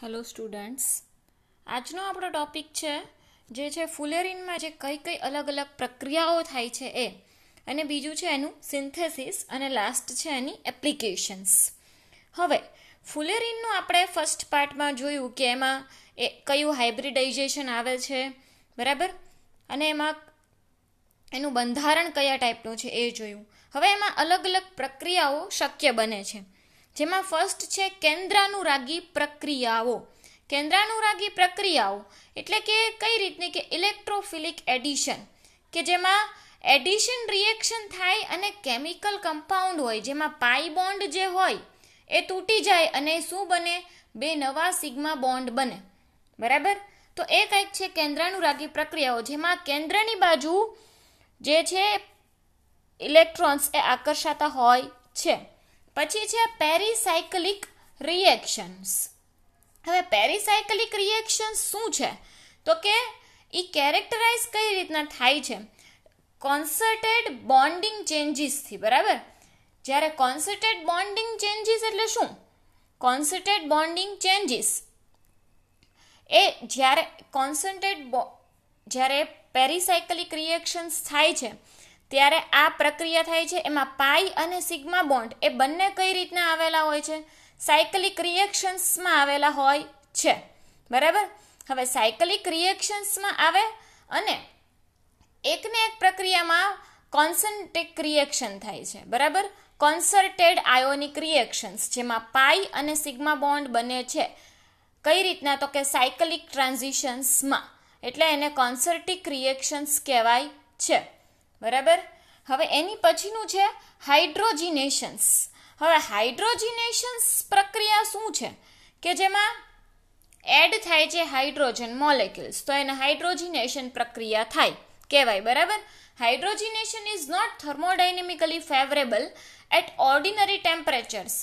hello students આજનો આપણો topic છે જે છે ફુલેરિનમાં જે કઈ કઈ અલગ અલગ પ્રક્રિયાઓ થાય છે એ અને બીજું છે એનું સિન્થેસિસ અને લાસ્ટ છે એની એપ્લિકેશન્સ હવે ફુલેરિનનું આપણે ફર્સ્ટ પાર્ટમાં જોયું કે એમાં એ કયું હાઇબ્રિડાઇઝેશન આવે છે બરાબર અને એમાં એનું બંધારણ કયા ટાઈપનું છે એ જોયું હવે એમાં અલગ અલગ પ્રક્રિયાઓ શક્ય બને છે જેમાં ફર્સ્ટ છે કેન્દ્રાનુરાગી પ્રક્રિયાઓ કેન્દ્રાનુરાગી પ્રક્રિયાઓ એટલે કે કઈ રીતની કે ઇલેક્ટ્રોફિલિક એડિશન કે જેમાં એડિશન રિએક્શન થાય અને કેમિકલ કમ્પાઉન્ડ હોય જેમાં પાઈ બોન્ડ જે હોય એ તૂટી જાય અને શું બને બે નવા સિગ્મા બોન્ડ બને બરાબર તો એ કંઈક છે કેન્દ્રાનુરાગી પ્રક્રિયાઓ જેમાં કેન્દ્રની બાજુ જે છે ઇલેક્ટ્રોન્સ એ આકર્ષાતા હોય છે પછી છે પેરીસાયકલિક રિએક્શન્સ હવે પેરીસાયકલિક રિએક્શન્સ શું છે તો કે એ કેરેક્ટરાઇઝ કઈ રીતના થાય છે કોન્સર્ટેડ બોન્ડિંગ ચેન્જીસથી બરાબર જ્યારે કોન્સર્ટેડ બોન્ડિંગ ચેન્જીસ એટલે શું કોન્સર્ટેડ બોન્ડિંગ ચેન્જીસ એ જ્યારે કોન્સન્ટ્રેટ જ્યારે પેરીસાયકલિક રિએક્શન્સ થાય છે ત્યારે આ પ્રક્રિયા થાય છે એમાં પાઈ અને સિગ્મા બોન્ડ એ બંને કઈ રીતના આવેલા હોય છે સાયકલિક રિએક્શન્સમાં આવેલા હોય છે બરાબર હવે સાયકલિક રિએક્શન્સમાં આવે અને એકને એક પ્રક્રિયામાં કોન્સન્ટ્રિક રિએક્શન થાય છે બરાબર કોન્સર્ટેડ આયોનિક રિએક્શન્સ જેમાં પાઈ અને સિગ્મા બોન્ડ બને છે કઈ રીતના તો કે સાયકલિક ટ્રાન્ઝિશન્સમાં એટલે એને કોન્સર્ટિક રિએક્શન્સ કહેવાય છે બરાબર હવે એની પછીનું છે હાઇડ્રોજિનેશન્સ હવે હાઇડ્રોજિનેશન્સ પ્રક્રિયા શું છે કે જેમાં એડ થાય છે હાઇડ્રોજન મોલેક્યુલ્સ તો એને હાઇડ્રોજિનેશન પ્રક્રિયા થાય કહેવાય બરાબર hydrogenation is not thermodynamically favourable at ordinary temperatures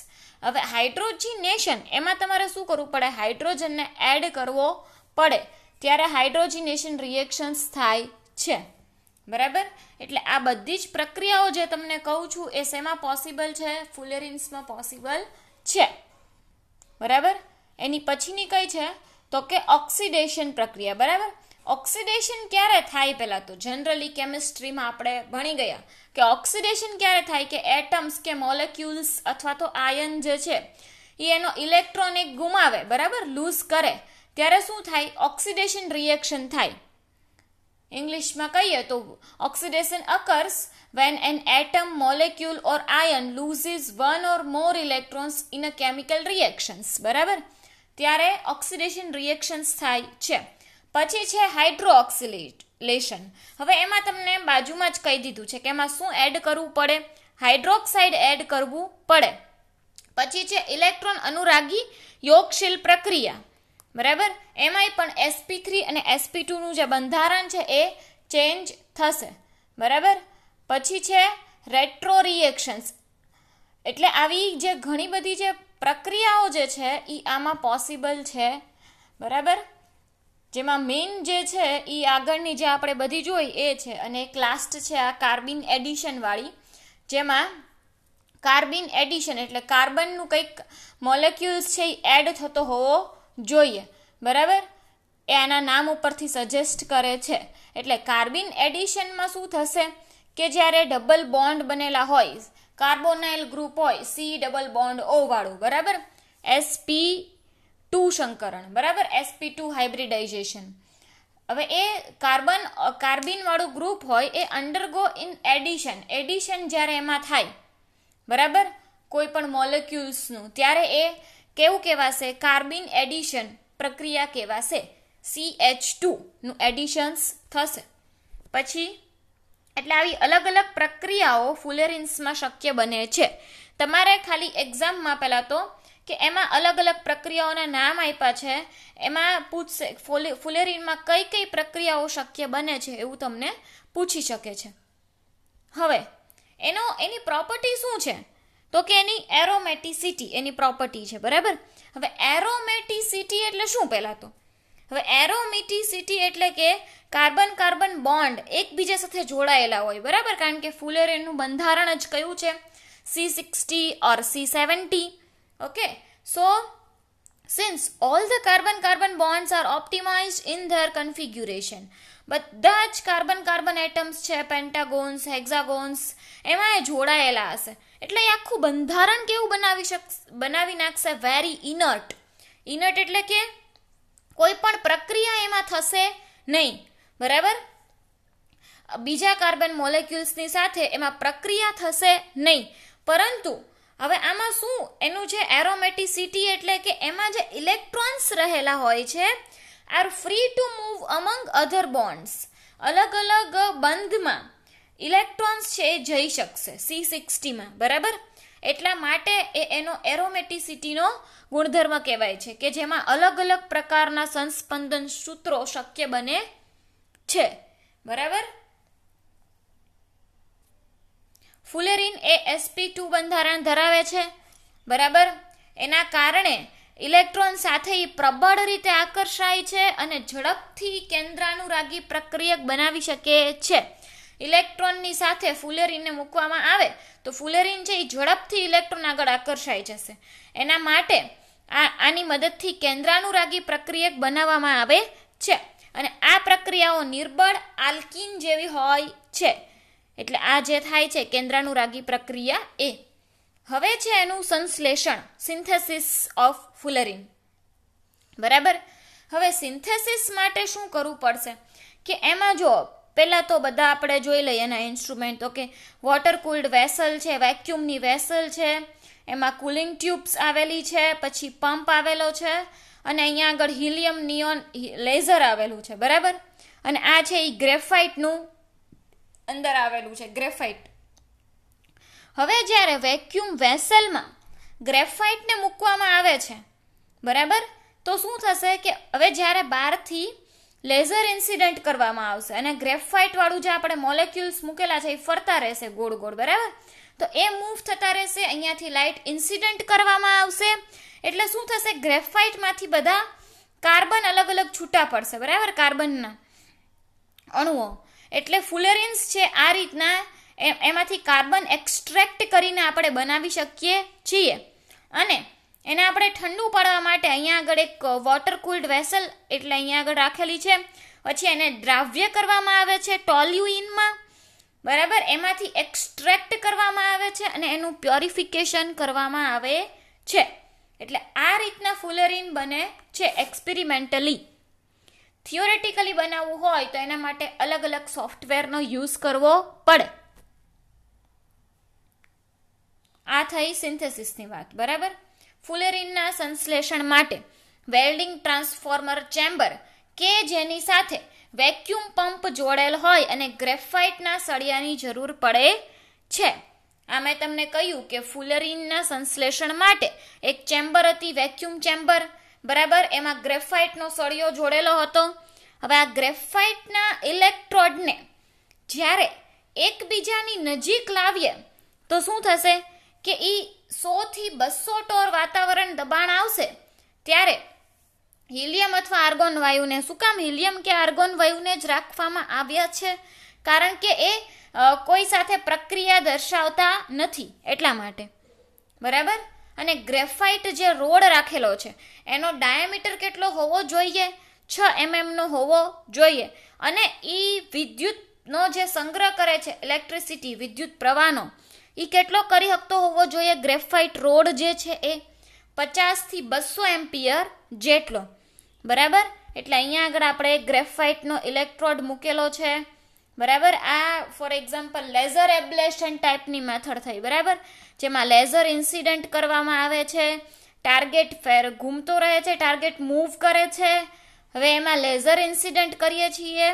હવે હાઇડ્રોજિનેશન એમાં તમારે શું કરવું પડે હાઇડ્રોજનને એડ કરવો પડે ત્યારે હાઇડ્રોજિનેશન રિએક્શન્સ થાય છે બરાબર એટલે આ બધી જ પ્રક્રિયાઓ જે તમને કહું છું એ શેમાં પોસિબલ છે ફુલેરિન્સમાં પોસિબલ છે બરાબર એની પછીની કઈ છે તો કે ઓક્સિડેશન પ્રક્રિયા બરાબર ઓક્સિડેશન ક્યારે થાય પહેલાં તો જનરલી કેમિસ્ટ્રીમાં આપણે ભણી ગયા કે ઓક્સિડેશન ક્યારે થાય કે એટમ્સ કે મોલેક્યુલ્સ અથવા તો આયન જે છે એ એનો ઇલેક્ટ્રોનિક ગુમાવે બરાબર લૂઝ કરે ત્યારે શું થાય ઓક્સિડેશન રિએક્શન થાય ઇંગ્લિશમાં કહીએ તો oxidation occurs when an atom molecule or ion loses one or more electrons in a chemical reactions બરાબર ત્યારે ઓક્સિડેશન રિએક્શન્સ થાય છે પછી છે હાઇડ્રોઓક્સિલેશન હવે એમાં તમને બાજુમાં જ કહી દીધું છે કે એમાં શું એડ કરવું પડે હાઇડ્રોક્સાઇડ એડ કરવું પડે પછી છે ઇલેક્ટ્રોન અનુરાગી યોગશીલ પ્રક્રિયા બરાબર એમાંય પણ એસપી થ્રી અને એસપી ટુનું જે બંધારણ છે એ ચેન્જ થશે બરાબર પછી છે રેટ્રો રિએક્શન્સ એટલે આવી જે ઘણી બધી જે પ્રક્રિયાઓ જે છે એ આમાં પોસિબલ છે બરાબર જેમાં મેઇન જે છે એ આગળની જે આપણે બધી જોઈ એ છે અને એક લાસ્ટ છે આ કાર્બિન એડિશનવાળી જેમાં કાર્બિન એડિશન એટલે કાર્બનનું કંઈક મોલેક્યુલ્સ છે એ એડ થતો હોવો જોઈએ બરાબર એ આના નામ ઉપરથી સજેસ્ટ કરે છે એટલે કાર્બિન એડિશનમાં શું થશે કે જ્યારે ડબલ બોન્ડ બનેલા હોય કાર્બોનાઇલ ગ્રુપ હોય સી ડબલ બોન્ડ ઓ વાળું બરાબર એસપી ટુ સંકરણ બરાબર એસપી ટુ હાઇબ્રિડાઇઝેશન હવે એ કાર્બન કાર્બિનવાળું ગ્રુપ હોય એ અંડરગો ઇન એડિશન એડિશન જ્યારે એમાં થાય બરાબર કોઈ પણ મોલેક્યુલ્સનું ત્યારે એ કેવું કહેવાશે કાર્બિન એડિશન પ્રક્રિયા કહેવાશે સી એચ ટુનું એડિશન્સ થશે પછી એટલે આવી અલગ અલગ પ્રક્રિયાઓ ફુલેરિન્સમાં શક્ય બને છે તમારે ખાલી એક્ઝામમાં પહેલાં તો કે એમાં અલગ અલગ પ્રક્રિયાઓના નામ આપ્યા છે એમાં પૂછશે ફુલેરિનમાં કઈ કઈ પ્રક્રિયાઓ શક્ય બને છે એવું તમને પૂછી શકે છે હવે એનો એની પ્રોપર્ટી શું છે તો કે એની એરોમેટિસિટી એની પ્રોપર્ટી છે બરાબર હવે એરોમેટિસિટી એટલે શું પહેલાં તો હવે એરોમેટિસિટી એટલે કે કાર્બન કાર્બન બોન્ડ એકબીજા સાથે જોડાયેલા હોય બરાબર કારણ કે ફુલેર એનું બંધારણ જ કયું છે C sixty or C seventy okay so since all the carbon carbon bonds are optimized in their configuration બધા જ કાર્બન કાર્બન એટમ્સ છે પેન્ટાગોન્સ હેક્ઝાગોન્સ એમાં એ જોડાયેલા હશે એટલે એ આખું બંધારણ કેવું બનાવી શક બનાવી નાખશે વેરી ઇનર્ટ ઇનર્ટ એટલે કે કોઈ પણ પ્રક્રિયા એમાં થશે નહીં બરાબર બીજા કાર્બન મોલેક્યુલ્સની સાથે એમાં પ્રક્રિયા થશે નહીં પરંતુ હવે આમાં શું એનું જે એરોમેટિસિટી એટલે કે એમાં જે ઇલેક્ટ્રોન્સ રહેલા હોય છે are free to move among other bonds અલગ અલગ બંધમાં ઇલેક્ટ્રોન્સ છે એ જઈ શકશે સી સિક્સટીમાં બરાબર એટલા માટે એ એનો એરોમેટિસિટીનો ગુણધર્મ કહેવાય છે કે જેમાં અલગ અલગ પ્રકારના સંસ્પંદન સૂત્રો શક્ય બને છે બરાબર ફુલેરિન એ એસપી ટુ બંધારણ ધરાવે છે બરાબર એના કારણે ઇલેક્ટ્રોન સાથે પ્રબળ રીતે આકર્ષાય છે અને ઝડપથી કેન્દ્રાનુરાગી પ્રક્રિયક બનાવી શકે છે ઇલેક્ટ્રોનની સાથે ફુલેરીનને મૂકવામાં આવે તો ફુલેરીન છે એ ઝડપથી ઇલેક્ટ્રોન આગળ આકર્ષાઈ જશે એના માટે આ આની મદદથી કેન્દ્રાનુરાગી પ્રક્રિયક બનાવવામાં આવે છે અને આ પ્રક્રિયાઓ નિર્બળ આલ્કીન જેવી હોય છે એટલે આ જે થાય છે કેન્દ્રાનુરાગી પ્રક્રિયા એ હવે છે એનું સંશ્લેષણ સિન્થેસિસ ઓફ ફુલેરીન બરાબર હવે સિન્થેસિસ માટે શું કરવું પડશે કે એમાં જો પહેલાં તો બધા આપણે જોઈ લઈએ એના instrument okay water cooled vessel છે વેક્યુમની વેસલ છે એમાં કુલિંગ ટ્યુબ્સ આવેલી છે પછી પંપ આવેલો છે અને અહીંયા આગળ હિલિયમ નિયોન લેઝર આવેલું છે બરાબર અને આ છે એ ગ્રેફાઇટનું અંદર આવેલું છે ગ્રેફાઇટ હવે જ્યારે વેક્યુમ વેસલમાં ગ્રેફાઇટને મૂકવામાં આવે છે બરાબર તો શું થશે કે હવે જ્યારે બહારથી લેઝર ઇન્સિડન્ટ કરવામાં આવશે અને ગ્રેફાઇટવાળું જે આપણે મોલેક્યુલ્સ મૂકેલા છે એ ફરતા રહેશે ગોળ ગોળ બરાબર તો એ મૂવ થતા રહેશે અહીંયાથી લાઇટ ઇન્સિડન્ટ કરવામાં આવશે એટલે શું થશે ગ્રેફાઇટમાંથી બધા કાર્બન અલગ અલગ છૂટા પડશે બરાબર કાર્બનના અણુઓ એટલે ફુલેરિન્સ છે આ રીતના એમાંથી કાર્બન એક્સ્ટ્રેક્ટ કરીને આપણે બનાવી શકીએ છીએ અને એને આપણે ઠંડુ પાડવા માટે અહીંયા આગળ એક વોટર કુલ્ડ વેસલ એટલે અહીંયા આગળ રાખેલી છે પછી એને દ્રાવ્ય કરવામાં આવે છે ટોલ્યુઇનમાં બરાબર એમાંથી એક્સ્ટ્રેક્ટ કરવામાં આવે છે અને એનું પ્યોરિફિકેશન કરવામાં આવે છે એટલે આ રીતના ફુલરીન બને છે એક્સપેરિમેન્ટલી થિયોરેટિકલી બનાવવું હોય તો એના માટે અલગ અલગ સોફ્ટવેરનો યુઝ કરવો પડે આ થઈ સિન્થેસિસની વાત બરાબર ફુલેરિનના સંશ્લેષણ માટે વેલ્ડિંગ ટ્રાન્સફોર્મર ચેમ્બર કે જેની સાથે વેક્યુમ પંપ જોડેલ હોય અને ગ્રેફાઇટના સળિયાની જરૂર પડે છે આ મેં તમને કહ્યું કે ફુલરીનના સંશ્લેષણ માટે એક ચેમ્બર હતી વેક્યુમ ચેમ્બર બરાબર એમાં ગ્રેફાઇટનો સળિયો જોડેલો હતો હવે આ ગ્રેફાઇટના ઇલેક્ટ્રોડને જ્યારે એકબીજાની નજીક લાવીએ તો શું થશે કે એ સોથી બસો ટોર વાતાવરણ દબાણ આવશે ત્યારે હિલિયમ અથવા આર્ગોન વાયુને શું કામ હિલિયમ કે આર્ગોન વાયુને જ રાખવામાં આવ્યા છે કારણ કે એ કોઈ સાથે પ્રક્રિયા દર્શાવતા નથી એટલા માટે બરાબર અને ગ્રેફાઇટ જે રોડ રાખેલો છે એનો ડાયામીટર કેટલો હોવો જોઈએ છ એમએમનો હોવો જોઈએ અને એ વિદ્યુતનો જે સંગ્રહ કરે છે ઇલેક્ટ્રિસિટી વિદ્યુત પ્રવાહનો એ કેટલો કરી શકતો હોવો જોઈએ ગ્રેફાઇટ રોડ જે છે એ પચાસથી બસો એમ્પિયર જેટલો બરાબર એટલે અહીંયા આગળ આપણે ગ્રેફાઇટનો ઇલેક્ટ્રોડ મૂકેલો છે બરાબર આ ફોર એક્ઝામ્પલ લેઝર એબ્લેશન ટાઈપની મેથડ થઈ બરાબર જેમાં લેઝર ઇન્સિડન્ટ કરવામાં આવે છે ટાર્ગેટ ફેર ઘૂમતો રહે છે ટાર્ગેટ મૂવ કરે છે હવે એમાં લેઝર ઇન્સિડન્ટ કરીએ છીએ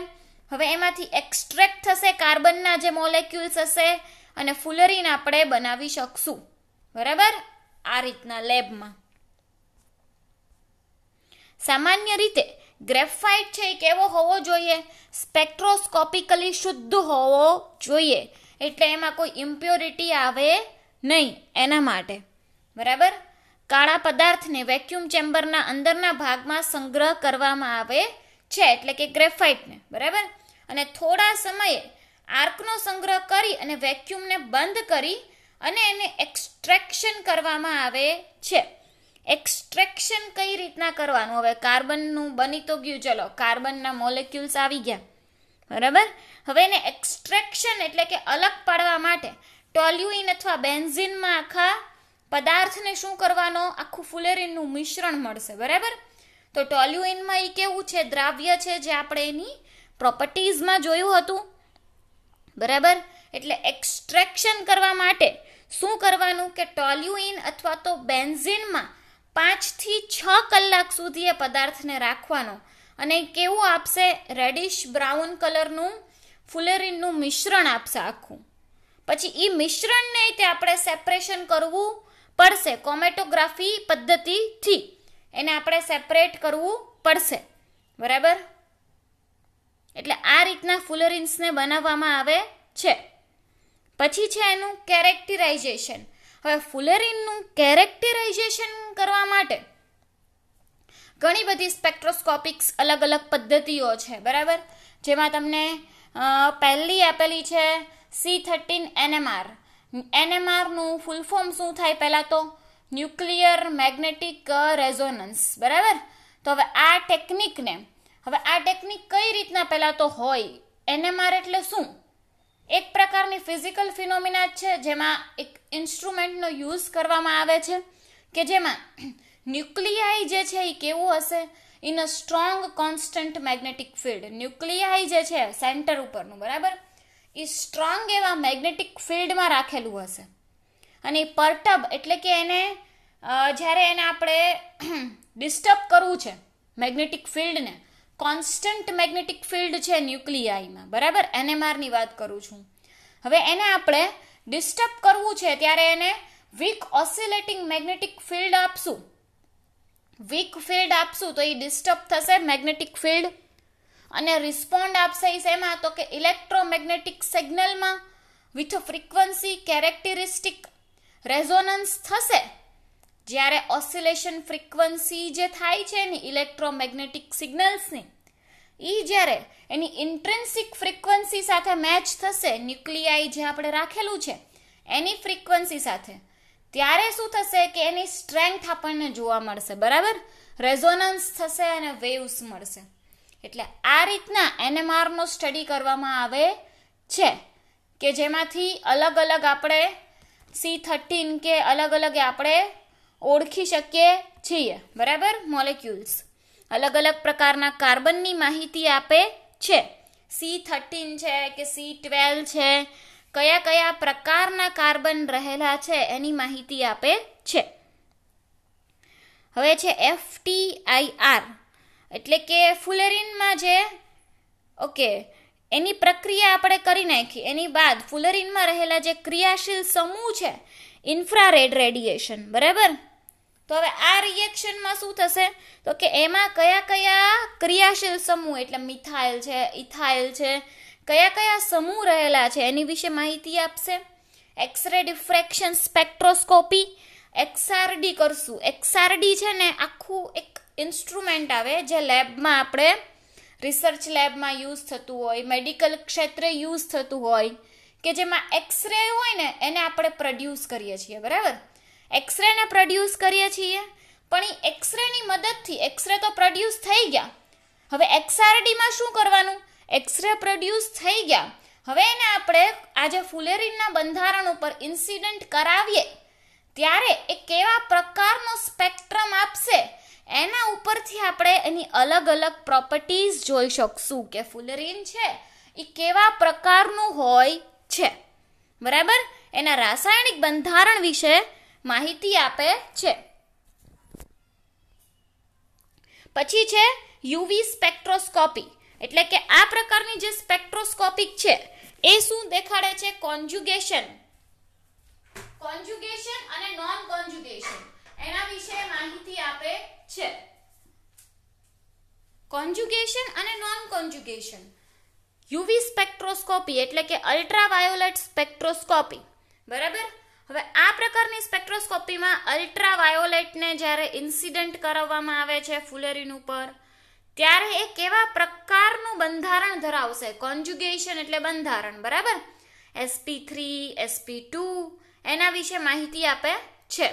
હવે એમાંથી એક્સ્ટ્રેક્ટ થશે કાર્બનના જે મોલેક્યુલ્સ હશે અને ફૂલરીને આપણે બનાવી શકશું બરાબર આ રીતના લેબમાં સામાન્ય રીતે ગ્રેફાઇટ છે એ કેવો હોવો જોઈએ સ્પેક્ટ્રોસ્કોપિકલી શુદ્ધ હોવો જોઈએ એટલે એમાં કોઈ ઇમ્પ્યોરિટી આવે નહીં એના માટે બરાબર કાળા પદાર્થને વેક્યુમ ચેમ્બરના અંદરના ભાગમાં સંગ્રહ કરવામાં આવે છે એટલે કે ગ્રેફાઇટને બરાબર અને થોડા સમયે આર્કનો સંગ્રહ કરી અને વેક્યુમને બંધ કરી અને એને એક્સ્ટ્રેક્શન કરવામાં આવે છે એક્સ્ટ્રેક્શન કઈ રીતના કરવાનું હવે કાર્બનનું બની તો ગયું ચલો કાર્બનના મોલેક્યુલ્સ આવી ગયા બરાબર હવે એને એક્સ્ટ્રેક્શન એટલે કે અલગ પાડવા માટે ટોલ્યુઇન અથવા બેન્ઝિનમાં આખા પદાર્થને શું કરવાનો આખું ફુલેરીનનું મિશ્રણ મળશે બરાબર તો ટોલ્યુઇનમાં એ કેવું છે દ્રાવ્ય છે જે આપણે એની પ્રોપર્ટીઝમાં જોયું હતું બરાબર એટલે એક્સ્ટ્રેક્શન કરવા માટે શું કરવાનું કે ટોલ્યુઇન અથવા તો બેન્ઝિનમાં પાંચથી છ કલાક સુધી એ પદાર્થને રાખવાનો અને કેવું આપશે રેડિશ બ્રાઉન કલરનું ફુલેરીનનું મિશ્રણ આપશે આખું પછી એ મિશ્રણને તે આપણે સેપરેશન કરવું પડશે કોમેટોગ્રાફી પદ્ધતિથી એને આપણે સેપરેટ કરવું પડશે બરાબર એટલે આ રીતના ફુલરિન્સને બનાવવામાં આવે છે પછી છે એનું કેરેક્ટરાઇઝેશન હવે ફુલેરિનનું કેરેક્ટરાઇઝેશન કરવા માટે ઘણી બધી સ્પેક્ટ્રોસ્કોપિક્સ અલગ અલગ પદ્ધતિઓ છે બરાબર જેમાં તમને પહેલી આપેલી છે સી થર્ટીન એનએમઆર એનએમઆરનું ફૂલ ફોર્મ શું થાય પહેલાં તો ન્યુક્લિયર મેગ્નેટિક રેઝોનન્સ બરાબર તો હવે આ ટેકનિકને હવે આ ટેકનિક કઈ રીતના પહેલાં તો હોય એનએમઆર એટલે શું એક પ્રકારની ફિઝિકલ ફિનોમિના છે જેમાં એક ઇન્સ્ટ્રુમેન્ટનો યુઝ કરવામાં આવે છે કે જેમાં ન્યુક્લિયાઈ જે છે એ કેવું હશે in a strong constant magnetic field nuclei જે છે સેન્ટર ઉપરનું બરાબર એ સ્ટ્રોંગ એવા મેગ્નેટિક ફિલ્ડમાં રાખેલું હશે અને એ પરટબ એટલે કે એને જ્યારે એને આપણે ડિસ્ટર્બ કરવું છે મેગ્નેટિક ફિલ્ડને કોન્સ્ટન્ટ મેગ્નેટિક ફિલ્ડ છે ન્યુક્લિયાઈમાં બરાબર એનએમઆરની વાત કરું છું હવે એને આપણે ડિસ્ટર્બ કરવું છે ત્યારે એને વીક ઓસિલેટિંગ મેગ્નેટિક ફિલ્ડ આપશું વીક ફિલ્ડ આપશું તો એ ડિસ્ટર્બ થશે મેગ્નેટિક ફિલ્ડ અને રિસ્પોન્ડ આપશે શેમાં તો કે ઇલેક્ટ્રોમેગ્નેટિક સિગ્નલમાં વિથ ફ્રીક્વન્સી કેરેક્ટરિસ્ટિક રેઝોનન્સ થશે જ્યારે ઓસિલેશન ફ્રિકવન્સી જે થાય છે ને ઇલેક્ટ્રોમેગ્નેટિક સિગ્નલ્સની એ જ્યારે એની ઇન્ટ્રેન્સિક ફ્રિકવન્સી સાથે મેચ થશે ન્યુક્લિયાઈ જે આપણે રાખેલું છે એની ફ્રિકવન્સી સાથે ત્યારે શું થશે કે એની સ્ટ્રેન્થ આપણને જોવા મળશે બરાબર રેઝોનન્સ થશે અને વેવ્સ મળશે એટલે આ રીતના એનએમઆરનો સ્ટડી કરવામાં આવે છે કે જેમાંથી અલગ અલગ આપણે સી થર્ટીન કે અલગ અલગ આપણે ઓળખી શકીએ છીએ બરાબર મોલેક્યુલ્સ અલગ અલગ પ્રકારના કાર્બનની માહિતી આપે છે સી થર્ટીન છે કે સી ટ્વેલ્વ છે કયા કયા પ્રકારના કાર્બન રહેલા છે એની માહિતી આપે છે હવે છે એફ ટી આઈ આર એટલે કે ફુલેરિનમાં જે ઓકે એની પ્રક્રિયા આપણે કરી નાખી એની બાદ ફુલરીનમાં રહેલા જે ક્રિયાશીલ સમૂહ છે ઇન્ફ્રારેડ રેડિયેશન બરાબર તો હવે આ રિએક્શનમાં શું થશે તો કે એમાં કયા કયા ક્રિયાશીલ સમૂહ એટલે મિથાઇલ છે ઇથાઇલ છે કયા કયા સમૂહ રહેલા છે એની વિશે માહિતી આપશે એક્સરે ડિફ્રેક્શન સ્પેક્ટ્રોસ્કોપી એક્સઆરડી કરશું એક્સઆરડી છે ને આખું એક ઇન્સ્ટ્રુમેન્ટ આવે જે લેબમાં આપણે રિસર્ચ લેબમાં યુઝ થતું હોય મેડિકલ ક્ષેત્રે યુઝ થતું હોય કે જેમાં એક્સરે હોય ને એને આપણે પ્રોડ્યુસ કરીએ છીએ બરાબર એક્સરેને પ્રોડ્યુસ કરીએ છીએ પણ એ એક્સરેની મદદથી એક્સરે તો પ્રોડ્યુસ થઈ ગયા હવે એક્સઆરડીમાં શું કરવાનું એક્સરે પ્રોડ્યુસ થઈ ગયા હવે એને આપણે આજે ફુલેરીનના બંધારણ ઉપર ઇન્સિડન્ટ કરાવીએ ત્યારે એ કેવા પ્રકારનો સ્પેક્ટ્રમ આપશે એના ઉપરથી આપણે એની અલગ અલગ પ્રોપર્ટીઝ જોઈ શકશું કે ફુલરીન છે એ કેવા પ્રકારનું હોય છે બરાબર એના રાસાયણિક બંધારણ વિશે માહિતી આપે છે પછી છે યુવી સ્પેક્ટ્રોસ્કોપી એટલે કે આ પ્રકારની જે સ્પેક્ટ્રોસ્કોપિક છે એ શું દેખાડે છે કોન્જ્યુગેશન કોન્જ્યુગેશન અને નોન કોન્જ્યુગેશન એના વિશે માહિતી આપે છે કોન્જ્યુગેશન અને નોન કોન્જ્યુગેશન યુવી સ્પેક્ટ્રોસ્કોપી એટલે કે અલ્ટ્રાવાયોલેટ સ્પેક્ટ્રોસ્કોપી બરાબર હવે આ પ્રકારની સ્પેક્ટ્રોસ્કોપીમાં અલ્ટ્રા વાયોલેટને જ્યારે ઇન્સિડન્ટ કરાવવામાં આવે છે ફુલેરિન ઉપર ત્યારે એ કેવા પ્રકારનું બંધારણ ધરાવશે કોન્જ્યુગેશન એટલે બંધારણ બરાબર એસપી થ્રી એસપી ટુ એના વિશે માહિતી આપે છે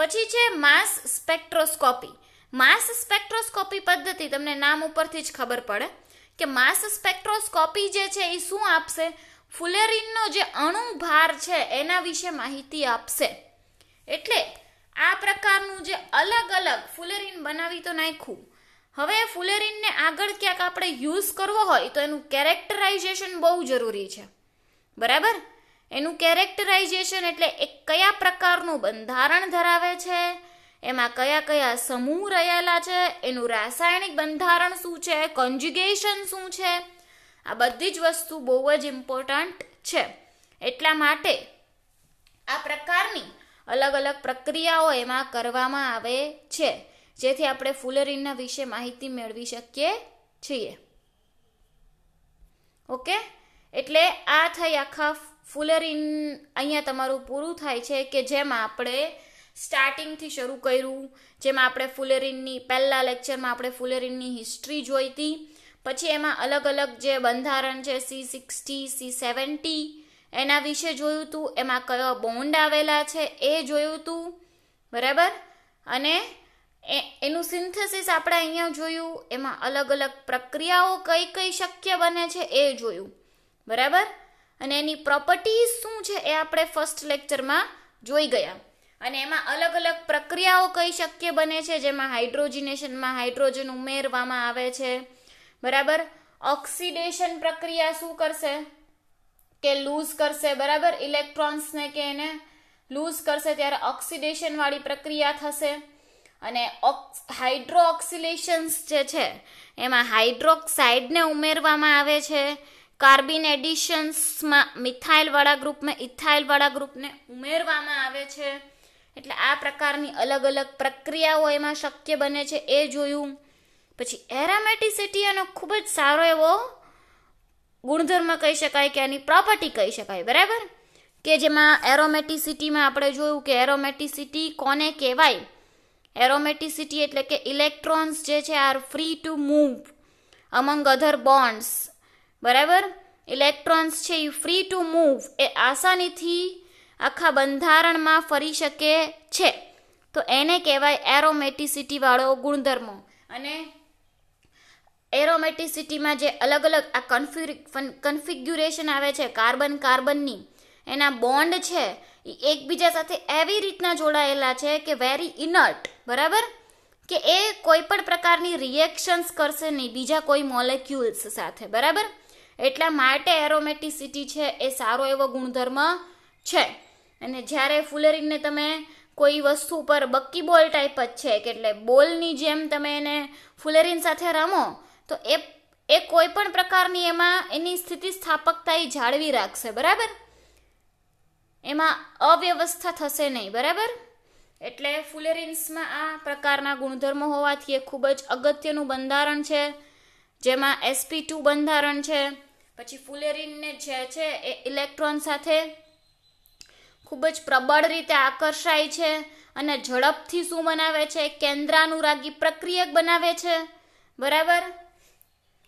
પછી છે માસ સ્પેક્ટ્રોસ્કોપી માસ સ્પેક્ટ્રોસ્કોપી પદ્ધતિ તમને નામ ઉપરથી જ ખબર પડે કે માસ સ્પેક્ટ્રોસ્કોપી જે છે એ શું આપશે ફુલેરિનનો જે અણુ ભાર છે એના વિશે માહિતી આપશે એટલે આ પ્રકારનું જે અલગ અલગ ફુલેરિન બનાવી તો નાખ્યું હવે ફુલેરિનને આગળ ક્યાંક આપણે યુઝ કરવો હોય તો એનું કેરેક્ટરાઇઝેશન બહુ જરૂરી છે બરાબર એનું કેરેક્ટરાઇઝેશન એટલે એ કયા પ્રકારનું બંધારણ ધરાવે છે એમાં કયા કયા સમૂહ રહેલા છે એનું રાસાયણિક બંધારણ શું છે કોન્જ્યુગેશન શું છે આ બધી જ વસ્તુ બહુ જ ઇમ્પોર્ટન્ટ છે એટલા માટે આ પ્રકારની અલગ અલગ પ્રક્રિયાઓ એમાં કરવામાં આવે છે જેથી આપણે ફૂલરીના વિશે માહિતી મેળવી શકીએ છીએ ઓકે એટલે આ થઈ આખા ફૂલરીન અહીંયા તમારું પૂરું થાય છે કે જેમાં આપણે સ્ટાર્ટિંગથી શરૂ કર્યું જેમાં આપણે ફુલેરિનની પહેલાં લેક્ચરમાં આપણે ફુલેરિનની હિસ્ટ્રી જોઈતી પછી એમાં અલગ અલગ જે બંધારણ છે સી સિક્સટી સી સેવન્ટી એના વિશે જોયું હતું એમાં કયો બોન્ડ આવેલા છે એ જોયું હતું બરાબર અને એનું સિન્થેસિસ આપણે અહીંયા જોયું એમાં અલગ અલગ પ્રક્રિયાઓ કઈ કઈ શક્ય બને છે એ જોયું બરાબર અને એની પ્રોપર્ટીઝ શું છે એ આપણે ફર્સ્ટ લેક્ચરમાં જોઈ ગયા અને એમાં અલગ અલગ પ્રક્રિયાઓ કઈ શક્ય બને છે જેમાં હાઇડ્રોજિનેશનમાં હાઇડ્રોજન ઉમેરવામાં આવે છે બરાબર ઓક્સિડેશન પ્રક્રિયા શું કરશે કે લૂઝ કરશે બરાબર ઇલેક્ટ્રોન્સને કે એને લૂઝ કરશે ત્યારે ઓક્સિડેશનવાળી પ્રક્રિયા થશે અને હાઇડ્રો ઓક્સિલેશન્સ જે છે એમાં હાઇડ્રોક્સાઇડને ઉમેરવામાં આવે છે કાર્બિન એડિશન્સમાં મિથાઇલવાળા ગ્રુપમાં ઇથાઇલવાળા ગ્રુપને ઉમેરવામાં આવે છે એટલે આ પ્રકારની અલગ અલગ પ્રક્રિયાઓ એમાં શક્ય બને છે એ જોયું પછી એરામેટિસિટી એનો ખૂબ જ સારો એવો ગુણધર્મ કહી શકાય કે એની પ્રોપર્ટી કહી શકાય બરાબર કે જેમાં એરોમેટિસિટીમાં આપણે જોયું કે એરોમેટિસિટી કોને કહેવાય એરોમેટિસિટી એટલે કે ઇલેક્ટ્રોન્સ જે છે are free to move among other bonds બરાબર ઇલેક્ટ્રોન્સ છે એ ફ્રી ટુ મૂવ એ આસાનીથી આખા બંધારણમાં ફરી શકે છે તો એને કહેવાય એરોમેટિસિટીવાળો ગુણધર્મ અને એરોમેટિસિટીમાં જે અલગ અલગ આ કન્ફિગ્યુરેશન આવે છે કાર્બન કાર્બનની એના બોન્ડ છે એ એકબીજા સાથે એવી રીતના જોડાયેલા છે કે વેરી ઇનર્ટ બરાબર કે એ કોઈ પણ પ્રકારની રિએક્શન્સ કરશે નહીં બીજા કોઈ મોલેક્યુલ્સ સાથે બરાબર એટલા માટે એરોમેટિસિટી છે એ સારો એવો ગુણધર્મ છે અને જ્યારે ફુલરીનને તમે કોઈ વસ્તુ પર બક્કી બોલ ટાઈપ જ છે કે એટલે બોલની જેમ તમે એને ફુલેરીન સાથે રમો તો એ એ કોઈ પણ પ્રકારની એમાં એની સ્થિતિસ્થાપકતા એ જાળવી રાખશે બરાબર એમાં અવ્યવસ્થા થશે નહીં બરાબર એટલે ફુલેરિન્સમાં આ પ્રકારના ગુણધર્મો હોવાથી એ ખૂબ જ અગત્યનું બંધારણ છે જેમાં એસપી ટુ બંધારણ છે પછી ફુલેરિનને જે છે એ ઇલેક્ટ્રોન સાથે ખૂબ જ પ્રબળ રીતે આકર્ષાય છે અને ઝડપથી શું બનાવે છે કેન્દ્રાનુરાગી પ્રક્રિયક બનાવે છે બરાબર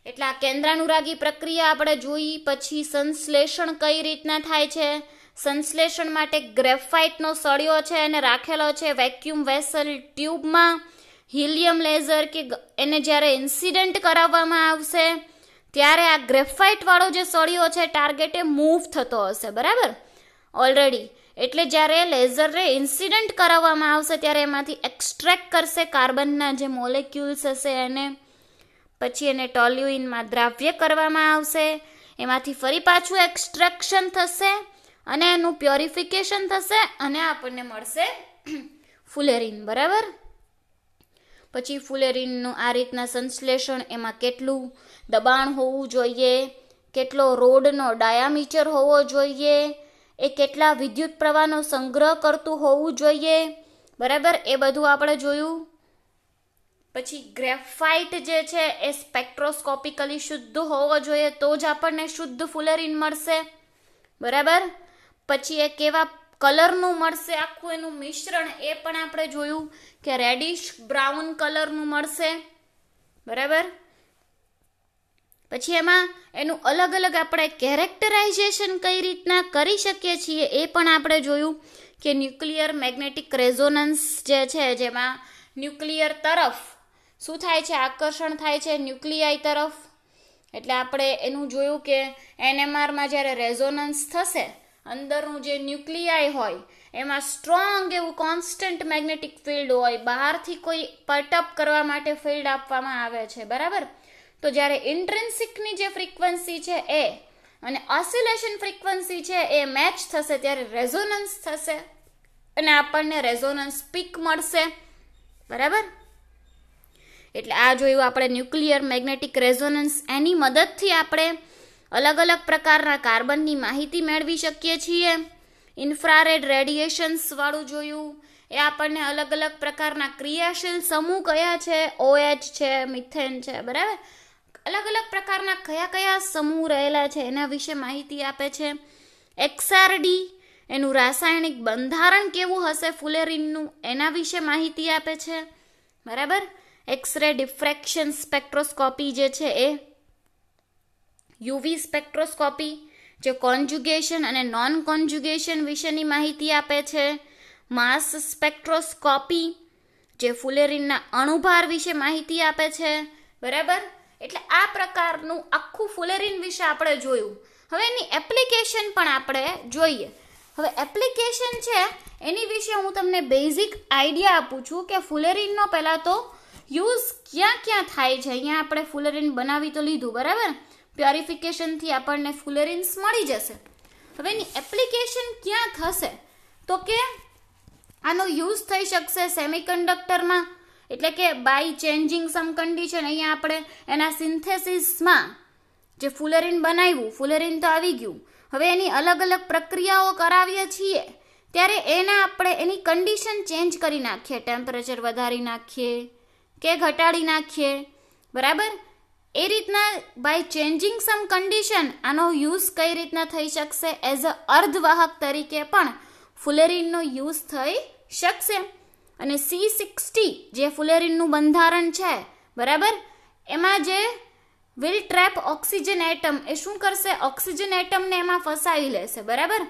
એટલે આ કેન્દ્રાનુરાગી પ્રક્રિયા આપણે જોઈ પછી સંશ્લેષણ કઈ રીતના થાય છે સંશ્લેષણ માટે ગ્રેફાઇટનો સળિયો છે અને રાખેલો છે વેક્યુમ વેસલ ટ્યુબમાં હિલિયમ લેઝર કે એને જ્યારે ઇન્સિડન્ટ કરાવવામાં આવશે ત્યારે આ ગ્રેફાઇટવાળો જે સળિયો છે ટાર્ગેટે મૂવ થતો હશે બરાબર ઓલરેડી એટલે જ્યારે લેઝરને ઇન્સિડન્ટ કરાવવામાં આવશે ત્યારે એમાંથી એક્સ્ટ્રેક્ટ કરશે કાર્બનના જે મોલેક્યુલ્સ હશે એને પછી એને ટોલ્યુઇનમાં દ્રાવ્ય કરવામાં આવશે એમાંથી ફરી પાછું એક્સ્ટ્રેક્શન થશે અને એનું પ્યોરિફિકેશન થશે અને આપણને મળશે ફુલેરીન બરાબર પછી ફુલેરીનનું આ રીતના સંશ્લેષણ એમાં કેટલું દબાણ હોવું જોઈએ કેટલો રોડનો ડાયામીટર હોવો જોઈએ એ કેટલા વિદ્યુત પ્રવાહનો સંગ્રહ કરતું હોવું જોઈએ બરાબર એ બધું આપણે જોયું પછી ગ્રેફાઇટ જે છે એ સ્પેક્ટ્રોસ્કોપિકલી શુદ્ધ હોવો જોઈએ તો જ આપણને શુદ્ધ ફુલરીન મળશે બરાબર પછી એ કેવા કલરનું મળશે આખું એનું મિશ્રણ એ પણ આપણે જોયું કે રેડિશ બ્રાઉન કલરનું મળશે બરાબર પછી એમાં એનું અલગ અલગ આપણે કેરેક્ટરાઇઝેશન કઈ રીતના કરી શકીએ છીએ એ પણ આપણે જોયું કે ન્યુક્લિયર મેગ્નેટિક રેઝોનન્સ જે છે જેમાં ન્યુક્લિયર તરફ શું થાય છે આકર્ષણ થાય છે ન્યુક્લિયાઈ તરફ એટલે આપણે એનું જોયું કે એનએમઆરમાં જ્યારે રેઝોનન્સ થશે અંદરનું જે ન્યુક્લિયાઈ હોય એમાં સ્ટ્રોંગ એવું કોન્સ્ટન્ટ મેગ્નેટિક ફિલ્ડ હોય બહારથી કોઈ પટઅપ કરવા માટે ફિલ્ડ આપવામાં આવે છે બરાબર તો જ્યારે ઇન્ટ્રેન્સિકની જે ફ્રીક્વન્સી છે એ અને ઓસિલેશન ફ્રીક્વન્સી છે એ મેચ થશે ત્યારે રેઝોનન્સ થશે અને આપણને રેઝોનન્સ પીક મળશે બરાબર એટલે આ જોયું આપણે ન્યુક્લિયર મેગ્નેટિક રેઝોનન્સ એની મદદથી આપણે અલગ અલગ પ્રકારના કાર્બનની માહિતી મેળવી શકીએ છીએ ઇન્ફ્રારેડ રેડિએશન્સવાળું જોયું એ આપણને અલગ અલગ પ્રકારના ક્રિયાશીલ સમૂહ કયા છે ઓએચ છે મિથેન છે બરાબર અલગ અલગ પ્રકારના કયા કયા સમૂહ રહેલા છે એના વિશે માહિતી આપે છે એક્સઆરડી એનું રાસાયણિક બંધારણ કેવું હશે ફુલેરિનનું એના વિશે માહિતી આપે છે બરાબર એક્સરે ડિફ્રેક્શન સ્પેક્ટ્રોસ્કોપી જે છે એ યુવી સ્પેક્ટ્રોસ્કોપી જે કોન્જ્યુગેશન અને નોન કોન્જ્યુગેશન વિશેની માહિતી આપે છે માસ સ્પેક્ટ્રોસ્કોપી જે ફુલેરીનના અણુભાર વિશે માહિતી આપે છે બરાબર એટલે આ પ્રકારનું આખું ફુલેરીન વિશે આપણે જોયું હવે એની એપ્લિકેશન પણ આપણે જોઈએ હવે એપ્લિકેશન છે એની વિશે હું તમને બેઝિક આઈડિયા આપું છું કે ફુલેરીનનો પહેલાં તો યુઝ ક્યાં ક્યાં થાય છે અહીંયા આપણે ફુલરીન બનાવી તો લીધું બરાબર પ્યોરિફિકેશનથી આપણને ફુલરીન્સ મળી જશે હવે એની એપ્લિકેશન ક્યાં થશે તો કે આનો યુઝ થઈ શકશે સેમિકન્ડક્ટરમાં એટલે કે બાય ચેન્જિંગ સમ કન્ડિશન અહીંયા આપણે એના સિન્થેસિસમાં જે ફુલરીન બનાવ્યું ફુલરીન તો આવી ગયું હવે એની અલગ અલગ પ્રક્રિયાઓ કરાવીએ છીએ ત્યારે એના આપણે એની કન્ડિશન ચેન્જ કરી નાખીએ ટેમ્પરેચર વધારી નાખીએ કે ઘટાડી નાખીએ બરાબર એ રીતના બાય ચેન્જિંગ સમ કન્ડિશન આનો યુઝ કઈ રીતના થઈ શકશે એઝ અ અર્ધવાહક તરીકે પણ ફુલેરીનનો યુઝ થઈ શકશે અને સી સિક્સટી જે ફુલેરીનનું બંધારણ છે બરાબર એમાં જે વિલ ટ્રેપ ઓક્સિજન એટમ એ શું કરશે ઓક્સિજન એટમને એમાં ફસાવી લેશે બરાબર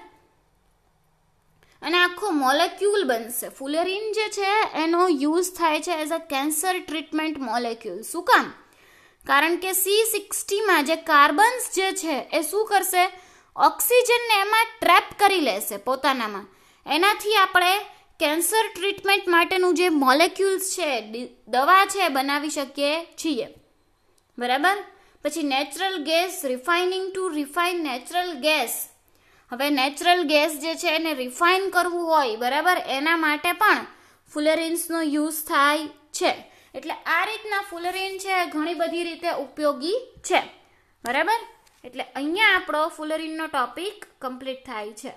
અને આખો મોલેક્યુલ બનશે ફુલેરિન જે છે એનો યુઝ થાય છે as a cancer treatment molecule શું કામ કારણ કે સી સિક્સટીમાં જે કાર્બન્સ જે છે એ શું કરશે ઓક્સિજનને એમાં ટ્રેપ કરી લેશે પોતાનામાં એનાથી આપણે કેન્સર ટ્રીટમેન્ટ માટેનું જે મોલેક્યુલ્સ છે દવા છે બનાવી શકીએ છીએ બરાબર પછી natural gas refining to refine natural gas હવે નેચરલ ગેસ જે છે એને રિફાઇન કરવું હોય બરાબર એના માટે પણ ફુલેરિન્સનો યુઝ થાય છે એટલે આ રીતના ફુલરીન છે ઘણી બધી રીતે ઉપયોગી છે બરાબર એટલે અહીંયા આપણો ફુલરીનનો ટોપિક કમ્પ્લીટ થાય છે